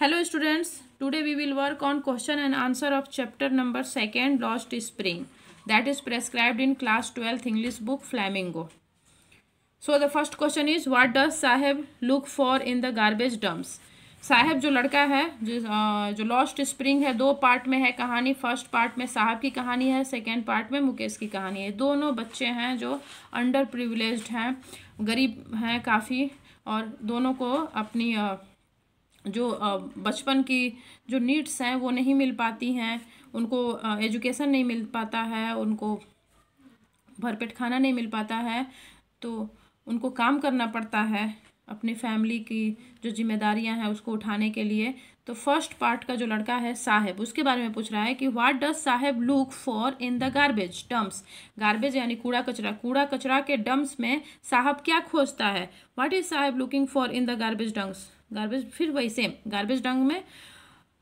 hello students today we will work on question and answer of chapter number second Lost Spring that is prescribed in class twelfth English book Flamingo so the first question is what does Saheb look for in the garbage dumps Saheb जो लड़का है जो जो lost spring है दो part में है कहानी फर्स्ट पार्ट में साहब की कहानी है सेकेंड पार्ट में मुकेश की कहानी है दोनों बच्चे हैं जो अंडर प्रिवलेज हैं गरीब हैं काफ़ी और दोनों को अपनी uh, जो बचपन की जो नीड्स हैं वो नहीं मिल पाती हैं उनको एजुकेशन नहीं मिल पाता है उनको भरपेट खाना नहीं मिल पाता है तो उनको काम करना पड़ता है अपनी फैमिली की जो जिम्मेदारियां हैं उसको उठाने के लिए तो फर्स्ट पार्ट का जो लड़का है साहेब उसके बारे में पूछ रहा है कि what does Saheb look for in the garbage dumps garbage यानी कूड़ा कचरा कूड़ा कचरा के डम्प्स में साहब क्या खोजता है what is Saheb looking for in the garbage dumps garbage फिर वही सेम गार्बेज डंग में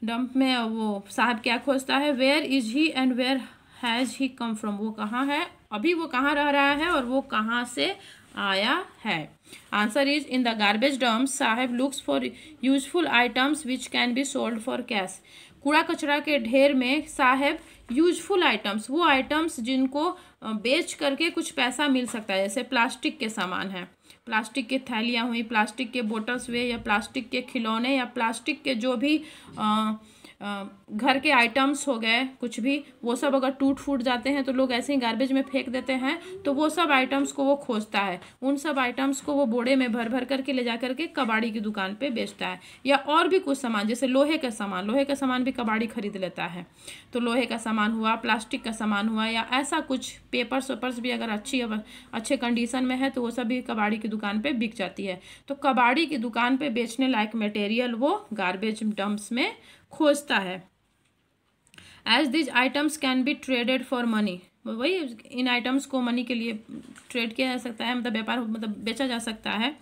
डंप में वो साहब क्या खोजता है where is he and where has he come from वो कहाँ है अभी वो कहाँ रह रहा है और वो कहाँ से आया है answer is in the garbage dump Saheb looks for useful items which can be sold for cash कूड़ा कचरा के ढेर में साहेब यूजफुल आइटम्स वो आइटम्स जिनको बेच करके कुछ पैसा मिल सकता है जैसे प्लास्टिक के सामान है प्लास्टिक के थैलियाँ हुई प्लास्टिक के बोटल्स हुए या प्लास्टिक के खिलौने या प्लास्टिक के जो भी आ, घर के आइटम्स हो गए कुछ भी वो सब अगर टूट फूट जाते हैं तो लोग ऐसे ही गार्बेज में फेंक देते हैं तो वो सब आइटम्स को वो खोजता है उन सब आइटम्स को वो बोड़े में भर भर करके ले जा करके कबाड़ी की दुकान पे बेचता है या और भी कुछ सामान जैसे लोहे का सामान लोहे का सामान भी कबाड़ी खरीद लेता है तो लोहे का सामान हुआ प्लास्टिक का सामान हुआ या ऐसा कुछ पेपर्स वेपर्स भी अगर अच्छी अच्छे कंडीशन में है तो वो सब भी कबाड़ी की दुकान पर बिक जाती है तो कबाड़ी की दुकान पर बेचने लायक मटेरियल वो गार्बेज डम्प्स में खोजता है as these items can be traded for money वही इन आइटम्स को मनी के लिए ट्रेड किया जा सकता है मतलब व्यापार मतलब बेचा जा सकता है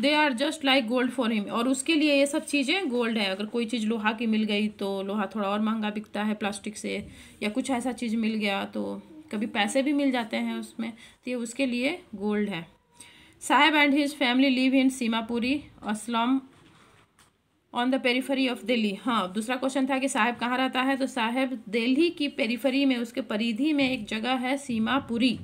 they are just like gold for him और उसके लिए ये सब चीज़ें गोल्ड है अगर कोई चीज़ लोहा की मिल गई तो लोहा थोड़ा और महंगा बिकता है प्लास्टिक से या कुछ ऐसा चीज़ मिल गया तो कभी पैसे भी मिल जाते हैं उसमें तो ये उसके लिए गोल्ड है Saheb and his family live in Seemapuri a slum on the periphery of Delhi हाँ दूसरा क्वेश्चन था कि साहब कहाँ रहता है तो साहब दिल्ली की पेरीफरी में उसके परिधि में एक जगह है सीमापुरी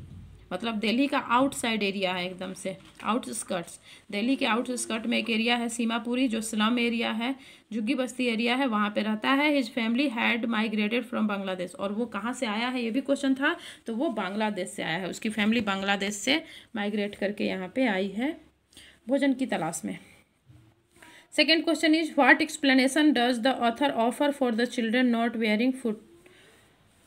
मतलब दिल्ली का आउटसाइड एरिया है एकदम से आउटस्कर्ट्स दिल्ली के आउटस्कर्ट में एक एरिया है सीमापुरी जो स्लम एरिया है झुग्गी बस्ती एरिया है वहाँ पे रहता है his family had migrated from Bangladesh और वो कहाँ से आया है ये भी क्वेश्चन था तो वो बांग्लादेश से आया है उसकी फैमिली बांग्लादेश से माइग्रेट करके यहाँ पर आई है भोजन की तलाश में second question is what explanation does the author offer for the children not wearing foot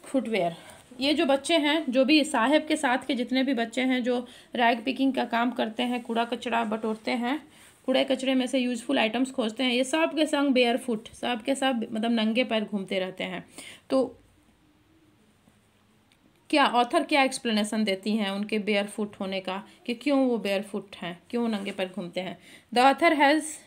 footwear ये जो बच्चे हैं जो भी साहेब के साथ के जितने भी बच्चे हैं जो रैग पिकिंग का काम करते हैं कूड़ा कचरा बटोरते हैं कूड़े कचरे में से यूजफुल आइटम्स खोजते हैं ये सब के संग बेयर फुट सब के सब मतलब नंगे पैर घूमते रहते हैं तो क्या ऑथर क्या एक्सप्लेनेशन देती हैं उनके बेयर फुट होने का कि क्यों वो बेयर फुट हैं क्यों नंगे पैर घूमते हैं the author has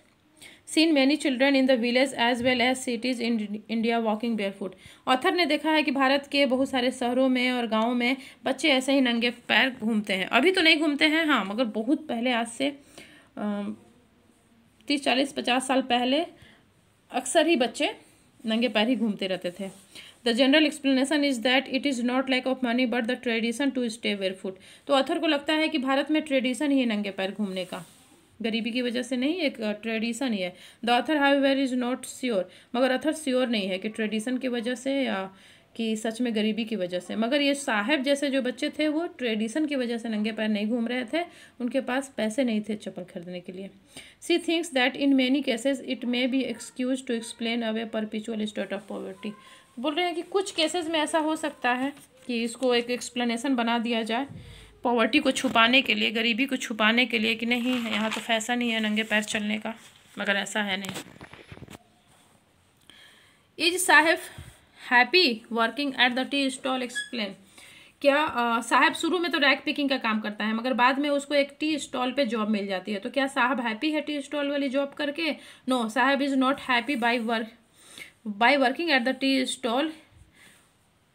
seen many children in the village as well as cities in India walking bare foot author ने देखा है कि भारत के बहुत सारे शहरों में और गाँव में बच्चे ऐसे ही नंगे पैर घूमते हैं अभी तो नहीं घूमते हैं हाँ मगर बहुत पहले आज से तीस चालीस पचास साल पहले अक्सर ही बच्चे नंगे पैर ही घूमते रहते थे the general explanation is that it is not lack of money but the tradition to stay bare foot तो ऑथर को लगता है कि भारत में ट्रेडिशन ही नंगे पैर घूमने का गरीबी की वजह से नहीं एक ट्रेडिशन ही है the author how is not sure मगर अथर श्योर नहीं है कि ट्रेडिशन की वजह से या कि सच में गरीबी की वजह से मगर ये साहब जैसे जो बच्चे थे वो ट्रेडिशन की वजह से नंगे पैर नहीं घूम रहे थे उनके पास पैसे नहीं थे चप्पल खरीदने के लिए she thinks that in many cases it may be excuse to explain away perpetual state of poverty बोल रहे हैं कि कुछ केसेस में ऐसा हो सकता है कि इसको एक एक्सप्लेनेशन बना दिया जाए पॉवर्टी को छुपाने के लिए गरीबी को छुपाने के लिए कि नहीं है यहाँ तो फैसन ही है नंगे पैर चलने का मगर ऐसा है नहीं is Saheb happy working at the tea stall explain क्या साहब शुरू में तो रैक पिकिंग का काम करता है मगर बाद में उसको एक टी स्टॉल पे जॉब मिल जाती है तो क्या साहब हैप्पी है टी स्टॉल वाली जॉब करके no Saheb is not happy by work by working at the tea stall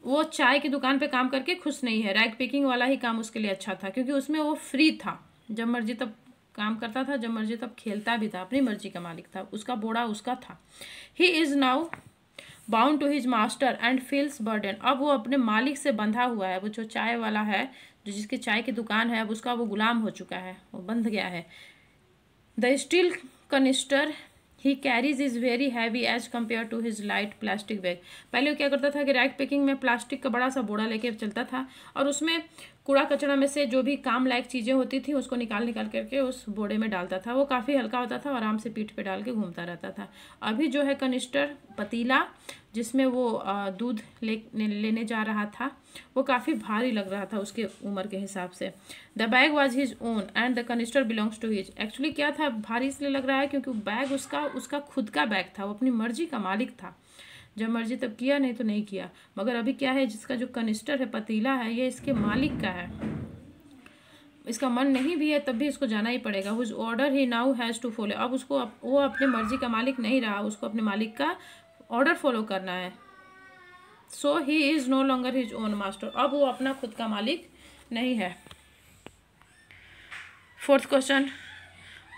वो चाय की दुकान पे काम करके खुश नहीं है रैग पिकिंग वाला ही काम उसके लिए अच्छा था क्योंकि उसमें वो फ्री था जब मर्जी तब काम करता था जब मर्जी तब खेलता भी था अपनी मर्जी का मालिक था उसका बोड़ा उसका था he is now bound to his master and feels burden अब वो अपने मालिक से बंधा हुआ है वो जो चाय वाला है जो जिसकी चाय की दुकान है अब उसका वो गुलाम हो चुका है वो बंध गया है the steel canister he carries is very heavy as compare to his light plastic bag पहले वो क्या करता था कि रैक पैकिंग में प्लास्टिक का बड़ा सा बोरा लेके चलता था और उसमें कूड़ा कचरा में से जो भी काम लायक चीज़ें होती थी उसको निकाल निकाल करके उस बोड़े में डालता था वो काफ़ी हल्का होता था आराम से पीठ पे डाल के घूमता रहता था अभी जो है कनिस्टर पतीला जिसमें वो दूध ले लेने जा रहा था वो काफ़ी भारी लग रहा था उसके उम्र के हिसाब से the bag was his own and the canister belongs to his actually क्या था भारी इसलिए लग रहा है क्योंकि बैग उसका उसका खुद का बैग था वो अपनी मर्जी का मालिक था जब मर्जी तब किया नहीं तो नहीं किया मगर अभी क्या है जिसका जो कनिस्टर है पतीला है ये इसके मालिक का है इसका मन नहीं भी है तब भी इसको जाना ही पड़ेगा whose order he now has to follow अब उसको वो अपने मर्जी का मालिक नहीं रहा उसको अपने मालिक का ऑर्डर फॉलो करना है so he is no longer his own master अब वो अपना खुद का मालिक नहीं है fourth question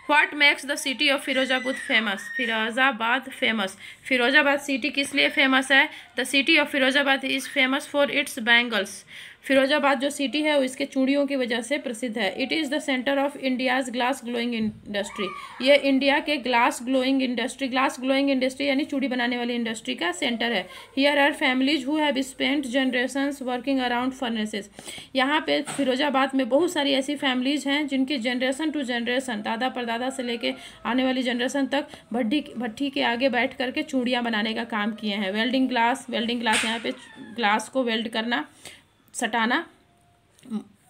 what makes the city of Firozabad famous Firozabad famous Firozabad city किस लिए फेमस है the city of Firozabad is famous for its bangles Firozabad जो सिटी है इसके चूड़ियों की वजह से प्रसिद्ध है it is the centre of India's glass blowing industry ये इंडिया के glass blowing industry glass blowing industry यानी चूड़ी बनाने वाली इंडस्ट्री का सेंटर है here are families who have spent generation working around furnaces यहाँ पे फिरोजाबाद में बहुत सारी ऐसी फैमिलीज हैं जिनकी जनरेशन टू जनरेशन दादा परदादा से लेके आने वाली जनरेशन तक भट्टी भट्टी के आगे बैठ करके चूड़ियाँ बनाने का काम किए हैं वेल्डिंग ग्लास वेल्डिंग ग्लास यहाँ पे ग्लास को वेल्ड करना सटाना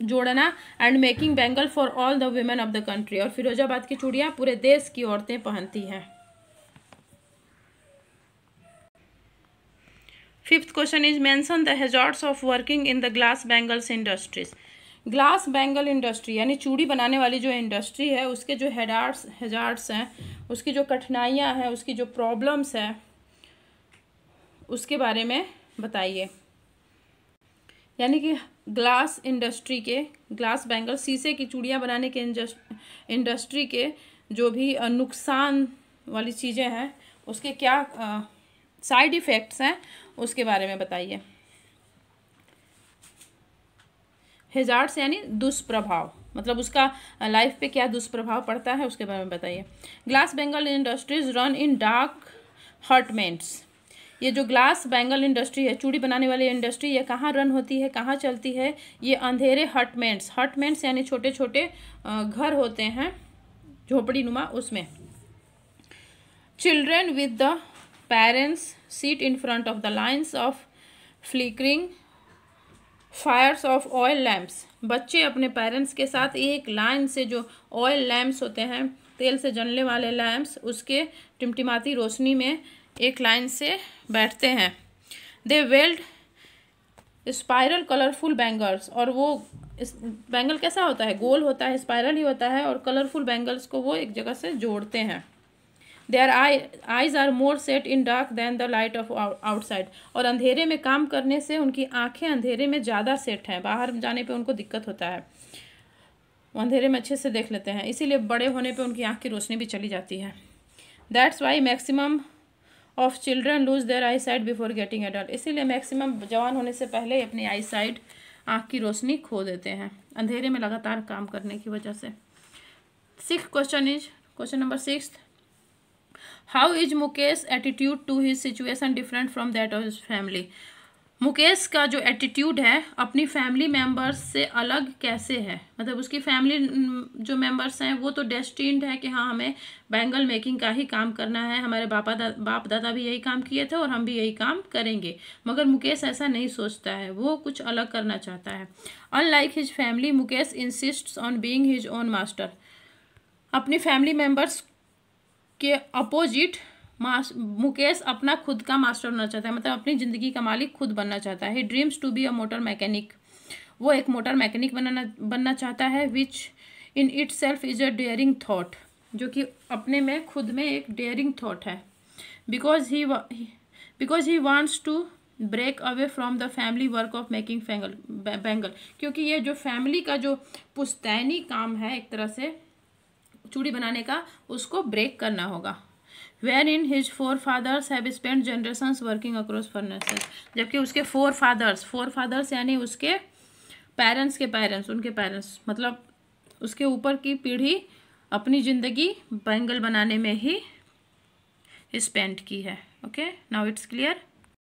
जोड़ना and making bangle for all the women of the country और फिरोजाबाद की चूड़ियाँ पूरे देश की औरतें पहनती हैं fifth question is mention the hazards of working in the glass bangles industries glass bangle industry यानी चूड़ी बनाने वाली जो इंडस्ट्री है उसके जो हेडार्स हेजार्ट्स हैं उसकी जो कठिनाइयाँ हैं उसकी जो प्रॉब्लम्स हैं उसके बारे में बताइए यानी कि ग्लास इंडस्ट्री के ग्लास बैंगल शीशे की चूड़ियाँ बनाने के इंडस्ट्री के जो भी नुकसान वाली चीज़ें हैं उसके क्या साइड इफ़ेक्ट्स हैं उसके बारे में बताइए हिजार्ड्स यानी दुष्प्रभाव मतलब उसका लाइफ पे क्या दुष्प्रभाव पड़ता है उसके बारे में बताइए glass bangle industries run in dark hutments ये जो ग्लास बैंगल इंडस्ट्री है चूड़ी बनाने वाली इंडस्ट्री ये कहाँ रन होती है कहाँ चलती है ये अंधेरे हटमेंट्स हटमेंट्स यानी छोटे छोटे घर होते हैं झोपड़ी नुमा उसमें children with the parents sit in front of the lines of flickering fires of oil lamps बच्चे अपने पेरेंट्स के साथ एक लाइन से जो ऑयल लैम्प्स होते हैं तेल से जलने वाले लैम्प्स उसके टिमटिमाती रोशनी में एक लाइन से बैठते हैं they weld spiral colourful bangles और वो इस बैंगल कैसा होता है गोल होता है स्पायरल ही होता है और कलरफुल बैंगल्स को वो एक जगह से जोड़ते हैं their eye eyes are more set in dark than the light of outside और अंधेरे में काम करने से उनकी आंखें अंधेरे में ज़्यादा सेट हैं बाहर जाने पे उनको दिक्कत होता है अंधेरे में अच्छे से देख लेते हैं इसीलिए बड़े होने पे उनकी आँख की रोशनी भी चली जाती है that's why maximum of children lose their eye sight before getting adult इसीलिए मैक्सिमम जवान होने से पहले ही अपनी आई साइड आँख की रोशनी खो देते हैं अंधेरे में लगातार काम करने की वजह से six question is question number six how is Mukesh attitude to his situation different from that of his family Mukesh का जो एटीट्यूड है अपनी फैमिली मेम्बर्स से अलग कैसे है मतलब उसकी फैमिली जो मेम्बर्स हैं वो तो डेस्टिंड है कि हाँ हमें बैंगल मेकिंग का ही काम करना है हमारे बापा दा, बाप दादा भी यही काम किए थे और हम भी यही काम करेंगे मगर मुकेश ऐसा नहीं सोचता है वो कुछ अलग करना चाहता है unlike his family Mukesh insist on being his own master अपनी फैमिली मेम्बर्स के अपोजिट मुकेश अपना खुद का मास्टर बनना चाहता है मतलब अपनी ज़िंदगी का मालिक खुद बनना चाहता है dreams to be a motor mechanic वो एक मोटर मैकेनिक बनाना बनना चाहता है which in itself is a daring thought जो कि अपने में खुद में एक डेयरिंग थाट है because he because he wants to break away from the family work of making fangle bangle क्योंकि ये जो फैमिली का जो पुस्तैनी काम है एक तरह से चूड़ी बनाने का उसको ब्रेक करना होगा wherein his forefathers have spend generations working across furnaces जबकि उसके फोर फादर्स फोर फादर्स यानी उसके पेरेंट्स के पेरेंट्स उनके पेरेंट्स मतलब उसके ऊपर की पीढ़ी अपनी ज़िंदगी बैंगल बनाने में ही स्पेंड की है ओके नाउ इट्स क्लियर